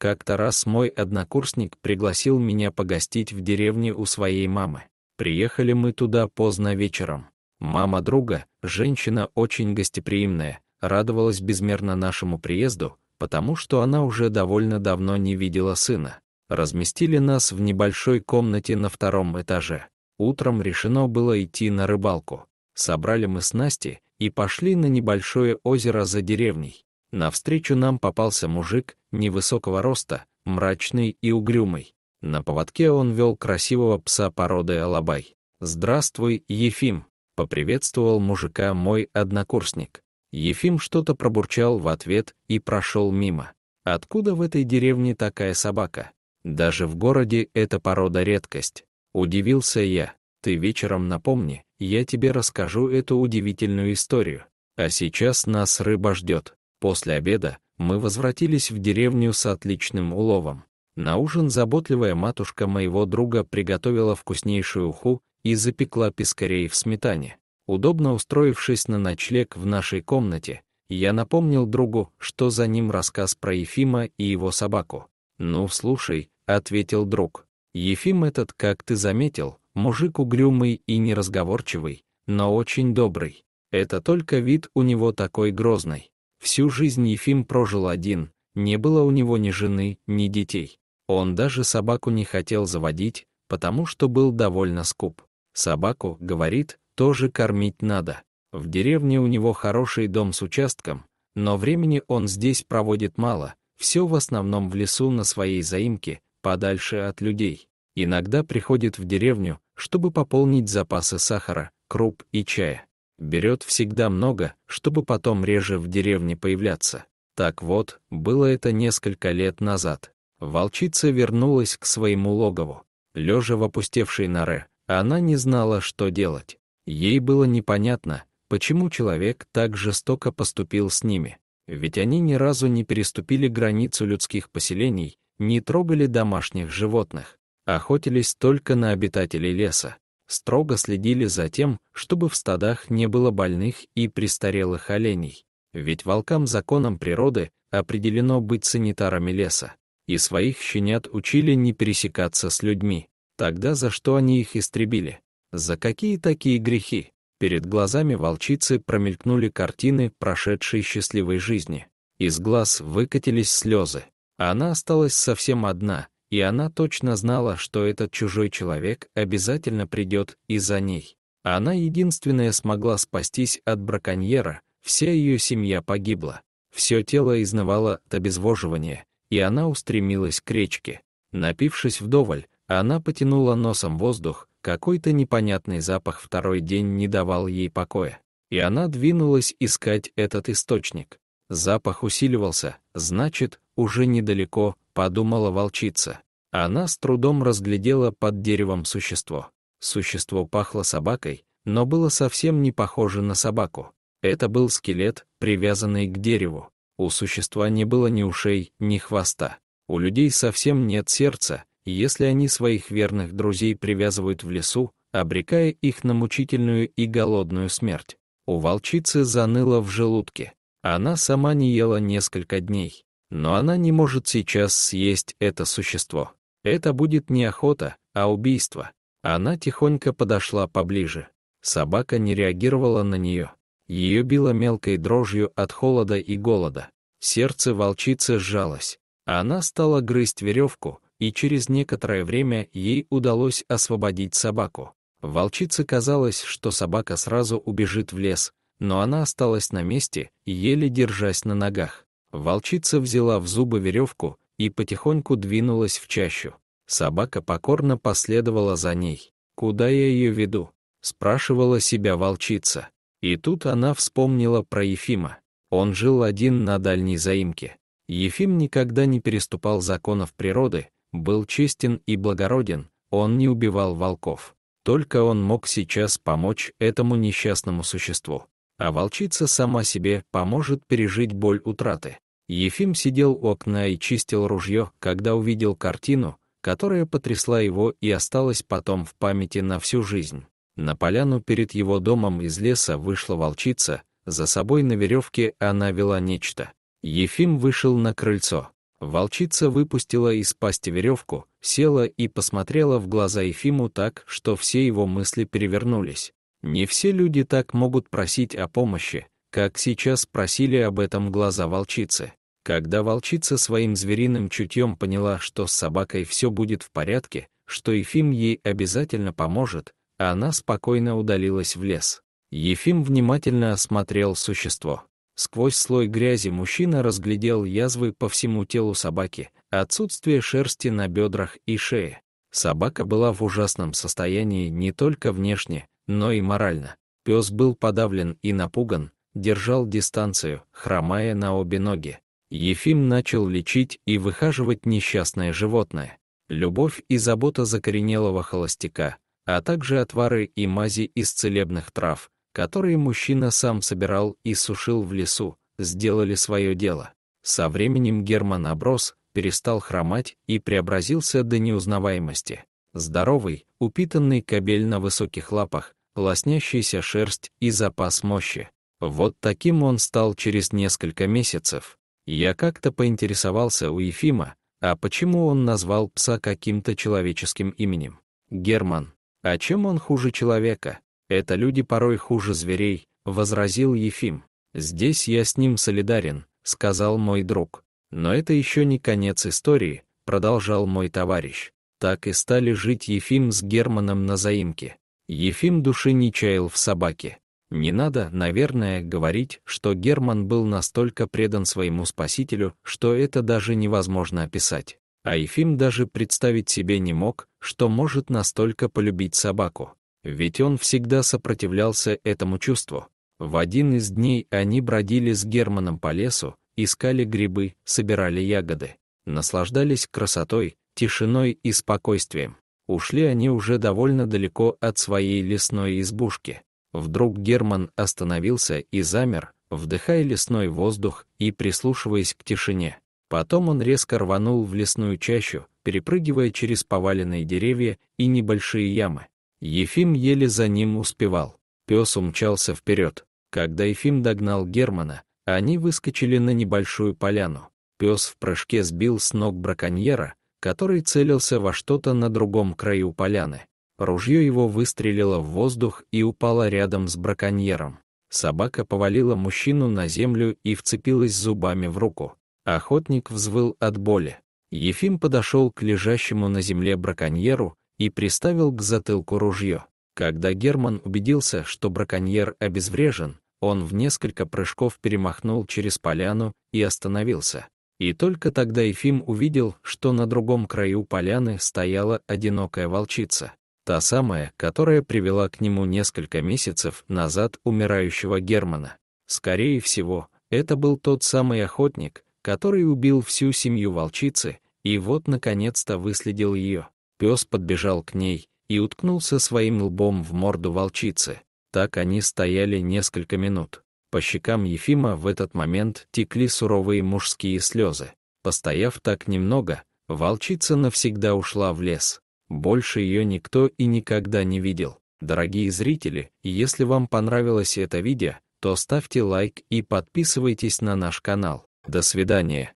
Как-то раз мой однокурсник пригласил меня погостить в деревне у своей мамы. Приехали мы туда поздно вечером. Мама друга, женщина очень гостеприимная, радовалась безмерно нашему приезду, потому что она уже довольно давно не видела сына. Разместили нас в небольшой комнате на втором этаже. Утром решено было идти на рыбалку. Собрали мы снасти и пошли на небольшое озеро за деревней. Навстречу нам попался мужик невысокого роста, мрачный и угрюмый. На поводке он вел красивого пса породы Алабай. «Здравствуй, Ефим!» — поприветствовал мужика мой однокурсник. Ефим что-то пробурчал в ответ и прошел мимо. Откуда в этой деревне такая собака? Даже в городе эта порода редкость. Удивился я. Ты вечером напомни, я тебе расскажу эту удивительную историю. А сейчас нас рыба ждет. После обеда мы возвратились в деревню с отличным уловом. На ужин заботливая матушка моего друга приготовила вкуснейшую уху и запекла пескарей в сметане. Удобно устроившись на ночлег в нашей комнате, я напомнил другу, что за ним рассказ про Ефима и его собаку. «Ну, слушай», — ответил друг. «Ефим этот, как ты заметил, мужик угрюмый и неразговорчивый, но очень добрый. Это только вид у него такой грозный. Всю жизнь Ефим прожил один, не было у него ни жены, ни детей. Он даже собаку не хотел заводить, потому что был довольно скуп. Собаку, говорит, тоже кормить надо. В деревне у него хороший дом с участком, но времени он здесь проводит мало, все в основном в лесу на своей заимке, подальше от людей. Иногда приходит в деревню, чтобы пополнить запасы сахара, круп и чая. Берет всегда много, чтобы потом реже в деревне появляться. Так вот, было это несколько лет назад. Волчица вернулась к своему логову. Лежа в опустевшей норе, она не знала, что делать. Ей было непонятно, почему человек так жестоко поступил с ними. Ведь они ни разу не переступили границу людских поселений, не трогали домашних животных, охотились только на обитателей леса строго следили за тем, чтобы в стадах не было больных и престарелых оленей. Ведь волкам законом природы определено быть санитарами леса. И своих щенят учили не пересекаться с людьми. Тогда за что они их истребили? За какие такие грехи? Перед глазами волчицы промелькнули картины прошедшей счастливой жизни. Из глаз выкатились слезы. Она осталась совсем одна, и она точно знала, что этот чужой человек обязательно придет и за ней. Она единственная смогла спастись от браконьера, вся ее семья погибла. Все тело изнывало от обезвоживания, и она устремилась к речке. Напившись вдоволь, она потянула носом воздух, какой-то непонятный запах второй день не давал ей покоя. И она двинулась искать этот источник. Запах усиливался, значит, уже недалеко, подумала волчица. Она с трудом разглядела под деревом существо. Существо пахло собакой, но было совсем не похоже на собаку. Это был скелет, привязанный к дереву. У существа не было ни ушей, ни хвоста. У людей совсем нет сердца, если они своих верных друзей привязывают в лесу, обрекая их на мучительную и голодную смерть. У волчицы заныло в желудке. Она сама не ела несколько дней. Но она не может сейчас съесть это существо. Это будет не охота, а убийство. Она тихонько подошла поближе. Собака не реагировала на нее. Ее било мелкой дрожью от холода и голода. Сердце волчицы сжалось. Она стала грызть веревку, и через некоторое время ей удалось освободить собаку. Волчице казалось, что собака сразу убежит в лес, но она осталась на месте, еле держась на ногах. Волчица взяла в зубы веревку и потихоньку двинулась в чащу. Собака покорно последовала за ней. «Куда я ее веду?» — спрашивала себя волчица. И тут она вспомнила про Ефима. Он жил один на дальней заимке. Ефим никогда не переступал законов природы, был честен и благороден, он не убивал волков. Только он мог сейчас помочь этому несчастному существу. А волчица сама себе поможет пережить боль утраты. Ефим сидел у окна и чистил ружье, когда увидел картину, которая потрясла его и осталась потом в памяти на всю жизнь. На поляну перед его домом из леса вышла волчица, за собой на веревке она вела нечто. Ефим вышел на крыльцо. Волчица выпустила из пасти веревку, села и посмотрела в глаза Ефиму так, что все его мысли перевернулись. Не все люди так могут просить о помощи, как сейчас просили об этом глаза волчицы. Когда волчица своим звериным чутьем поняла, что с собакой все будет в порядке, что Ефим ей обязательно поможет, она спокойно удалилась в лес. Ефим внимательно осмотрел существо. Сквозь слой грязи мужчина разглядел язвы по всему телу собаки, отсутствие шерсти на бедрах и шее. Собака была в ужасном состоянии не только внешне, но и морально. Пес был подавлен и напуган, держал дистанцию, хромая на обе ноги. Ефим начал лечить и выхаживать несчастное животное. Любовь и забота закоренелого холостяка, а также отвары и мази из целебных трав, которые мужчина сам собирал и сушил в лесу, сделали свое дело. Со временем Герман оброс, перестал хромать и преобразился до неузнаваемости. Здоровый, упитанный кабель на высоких лапах, лоснящаяся шерсть и запас мощи. Вот таким он стал через несколько месяцев. Я как-то поинтересовался у Ефима, а почему он назвал пса каким-то человеческим именем? Герман. А чем он хуже человека? Это люди порой хуже зверей, возразил Ефим. Здесь я с ним солидарен, сказал мой друг. Но это еще не конец истории, продолжал мой товарищ. Так и стали жить Ефим с Германом на заимке. Ефим души не чаял в собаке. Не надо, наверное, говорить, что Герман был настолько предан своему спасителю, что это даже невозможно описать. А Ефим даже представить себе не мог, что может настолько полюбить собаку. Ведь он всегда сопротивлялся этому чувству. В один из дней они бродили с Германом по лесу, искали грибы, собирали ягоды. Наслаждались красотой, тишиной и спокойствием. Ушли они уже довольно далеко от своей лесной избушки. Вдруг Герман остановился и замер, вдыхая лесной воздух и прислушиваясь к тишине. Потом он резко рванул в лесную чащу, перепрыгивая через поваленные деревья и небольшие ямы. Ефим еле за ним успевал. Пес умчался вперед. Когда Ефим догнал Германа, они выскочили на небольшую поляну. Пес в прыжке сбил с ног браконьера, который целился во что-то на другом краю поляны. Ружье его выстрелило в воздух и упало рядом с браконьером. Собака повалила мужчину на землю и вцепилась зубами в руку. Охотник взвыл от боли. Ефим подошел к лежащему на земле браконьеру и приставил к затылку ружье. Когда Герман убедился, что браконьер обезврежен, он в несколько прыжков перемахнул через поляну и остановился. И только тогда Ефим увидел, что на другом краю поляны стояла одинокая волчица. Та самая, которая привела к нему несколько месяцев назад умирающего Германа. Скорее всего, это был тот самый охотник, который убил всю семью волчицы, и вот, наконец-то, выследил ее. Пес подбежал к ней и уткнулся своим лбом в морду волчицы. Так они стояли несколько минут. По щекам Ефима в этот момент текли суровые мужские слезы. Постояв так немного, волчица навсегда ушла в лес. Больше ее никто и никогда не видел. Дорогие зрители, если вам понравилось это видео, то ставьте лайк и подписывайтесь на наш канал. До свидания.